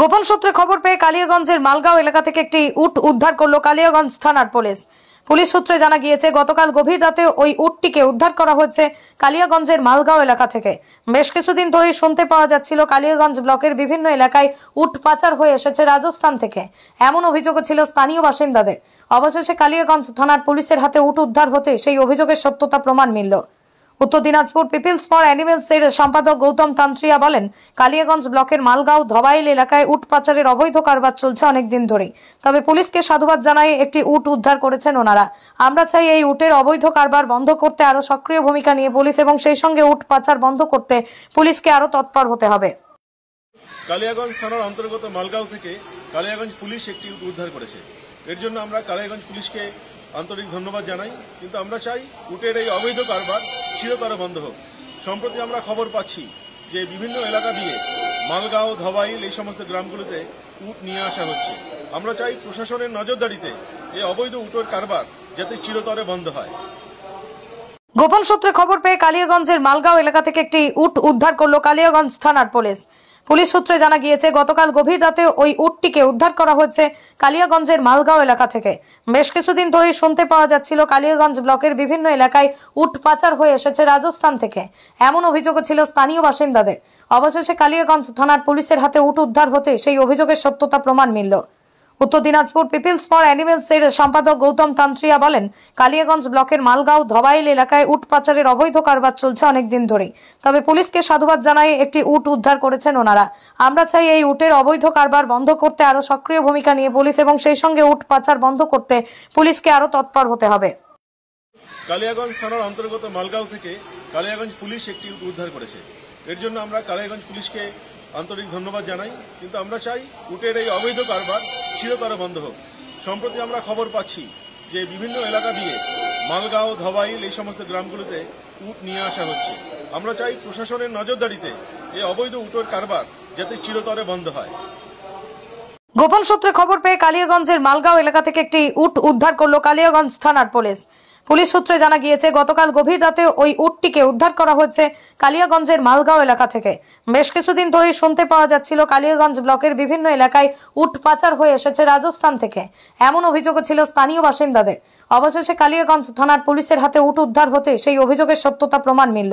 গোপন সূত্রে খবর পেয়ে কালিয়াগঞ্জের মালগাঁও এলাকা থেকে একটি উট উদ্ধার করলো কালিয়াগঞ্জ থানার পুলিশ পুলিশ সূত্রে জানা গিয়েছে গতকাল গভীর রাতে ওই উটটিকে উদ্ধার করা হয়েছে কালিয়াগঞ্জের মালগাঁও এলাকা থেকে বেশ কিছুদিন ধরেই শুনতে পাওয়া যাচ্ছিল কালিয়াগঞ্জ ব্লকের বিভিন্ন এলাকায় উট পাচার হয়ে এসেছে রাজস্থান থেকে এমন অভিযোগও ছিল স্থানীয় বাসিন্দাদের অবশেষে কালিয়াগঞ্জ থানার পুলিশের হাতে উট উদ্ধার হতে সেই অভিযোগের সত্যতা প্রমাণ মিলল উত্তর দিনাজপুর পিপলস ফর অ্যানিমেলস এর সম্পাদক গৌতম তান্ত্রিয়া বলেন কালিয়াগঞ্জ ব্লকের মালগাঁও ধবাইল এলাকায় উট পাচারের অবৈধ কারবার চলছে অনেকদিন ধরে তবে পুলিশকে সাধুবাদ জানায় একটি উট উদ্ধার করেছেন ওনারা আমরা চাই এই উটের অবৈধ কারবার বন্ধ করতে আরো সক্রিয় ভূমিকা নিয়ে পুলিশ এবং সেই সঙ্গে উট পাচার বন্ধ করতে পুলিশকে আরো তৎপর হতে হবে কালিয়াগঞ্জ থানার অন্তর্গত মালগাঁও থেকে কালিয়াগঞ্জ পুলিশ একটি উট উদ্ধার করেছে এর জন্য আমরা কালিয়াগঞ্জ পুলিশকে আন্তরিক ধন্যবাদ জানাই কিন্তু আমরা চাই উটের এই অবৈধ কারবার চিরতরে বন্ধ হোক সম্প্রতি আমরা খবর পাচ্ছি যে বিভিন্ন এলাকা দিয়ে মালগাঁও ধবাইল এই সমস্ত গ্রামগুলিতে উট নিয়ে আসা হচ্ছে আমরা চাই প্রশাসনের নজরদারিতে এই অবৈধ উটোর কারবার যাতে চিরতরে বন্ধ হয় গোপন সূত্রে খবর পেয়ে কালিয়াগঞ্জের মালগাঁও এলাকা থেকে একটি উট উদ্ধার করল কালিয়াগঞ্জ থানার পুলিশ পুলিশ সূত্রে জানা গিয়েছে গতকাল গভীর রাতে ওই উটটিকে উদ্ধার করা হয়েছে কালিয়াগঞ্জের মালগাঁও এলাকা থেকে বেশ কিছুদিন ধরেই শুনতে পাওয়া যাচ্ছিল কালিয়াগঞ্জ ব্লকের বিভিন্ন এলাকায় উট পাচার হয়ে এসেছে রাজস্থান থেকে এমন অভিযোগ ছিল স্থানীয় বাসিন্দাদের অবশেষে কালিয়াগঞ্জ থানার পুলিশের হাতে উট উদ্ধার হতে সেই অভিযোগের সত্যতা প্রমাণ মিলল উত্তর দিনাজপুর পিপলস ফর অ্যানিমেলস এর সম্পাদক গৌতম তান্ত্রিয়া বলেন কালিয়াগঞ্জ ব্লকের মালগাঁও ধবাইল এলাকায় উট পাচারের অবৈধ কারবার চলছে অনেকদিন ধরেই তবে পুলিশকে সাধুবাদ জানায় একটি উট উদ্ধার করেছেন ওনারা আমরা চাই এই উটের অবৈধ কারবার বন্ধ করতে আরো সক্রিয় ভূমিকা নিয়ে পুলিশ এবং সেই সঙ্গে উট পাচার বন্ধ করতে পুলিশকে আরো তৎপর হতে হবে কালিয়াগঞ্জ থানার অন্তর্গত মালগাঁও থেকে কালিয়াগঞ্জ পুলিশ একটি উট উদ্ধার করেছে এর জন্য আমরা কালিয়াগঞ্জ পুলিশকে আন্তরিক ধন্যবাদ জানাই কিন্তু আমরা চাই উটের এই অবৈধ কারবার চিরতরে বন্ধ হোক সম্প্রতি আমরা খবর পাচ্ছি যে বিভিন্ন এলাকা দিয়ে মালগাঁও ধবাইল এই সমস্ত গ্রামগুলিতে উট নিয়ে আসা হচ্ছে আমরা চাই প্রশাসনের নজরদারিতে এই অবৈধ উটের কারবার যাতে চিরতরে বন্ধ হয় গোপন সূত্রে খবর পেয়ে কালিয়াগঞ্জের মালগাঁও এলাকা থেকে একটি উট উদ্ধার করল কালিয়াগঞ্জ থানার পুলিশ পুলিশ সূত্রে জানা গিয়েছে গতকাল গভীর রাতে ওই উটটিকে উদ্ধার করা হয়েছে কালিয়াগঞ্জের মালগাঁও এলাকা থেকে বেশ কিছুদিন ধরেই শুনতে পাওয়া যাচ্ছিল কালিয়াগঞ্জ ব্লকের বিভিন্ন এলাকায় উট পাচার হয়ে এসেছে রাজস্থান থেকে এমন অভিযোগ ছিল স্থানীয় বাসিন্দাদের অবশেষে কালিয়াগঞ্জ থানার পুলিশের হাতে উট উদ্ধার হতে সেই অভিযোগের সত্যতা প্রমাণ মিলল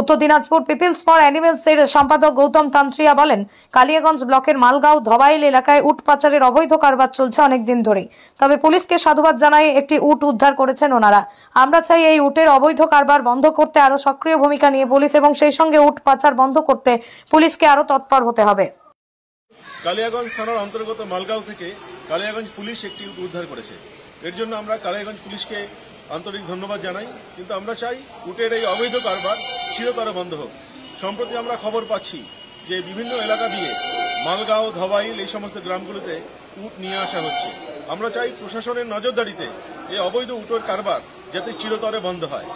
উত্তর দিনাজপুর পিপলস ফর অ্যানিমেলস এর সম্পাদক গৌতম তান্ত্রিয়া বলেন কালিয়াগঞ্জ ব্লকের মালগাঁও ধবাইল এলাকায় উট পাচারের অবৈধ কারবার চলছে অনেকদিন ধরে তবে পুলিশকে সাধুবাদ জানায় একটি উট উদ্ধার করেছেন ওনারা আমরা চাই এই উটের অবৈধ কারবার বন্ধ করতে আরো সক্রিয় ভূমিকা নিয়ে পুলিশ এবং সেই সঙ্গে উট পাচার বন্ধ করতে পুলিশকে আরো তৎপর হতে হবে কালিয়াগঞ্জ থানার অন্তর্গত মালগাঁও থেকে কালিয়াগঞ্জ পুলিশ একটি উট উদ্ধার করেছে এর জন্য আমরা কালিয়াগঞ্জ পুলিশকে আন্তরিক ধন্যবাদ জানাই কিন্তু আমরা চাই উটের এই অবৈধ কারবার চিরতরে বন্ধ হোক সম্প্রতি আমরা খবর পাচ্ছি যে বিভিন্ন এলাকা দিয়ে মালগাঁও ধবাইল এই সমস্ত গ্রামগুলিতে উট নিয়ে আসা হচ্ছে আমরা চাই প্রশাসনের নজরদারিতে এই অবৈধ উটোর কারবার যাতে চিরতরে বন্ধ হয়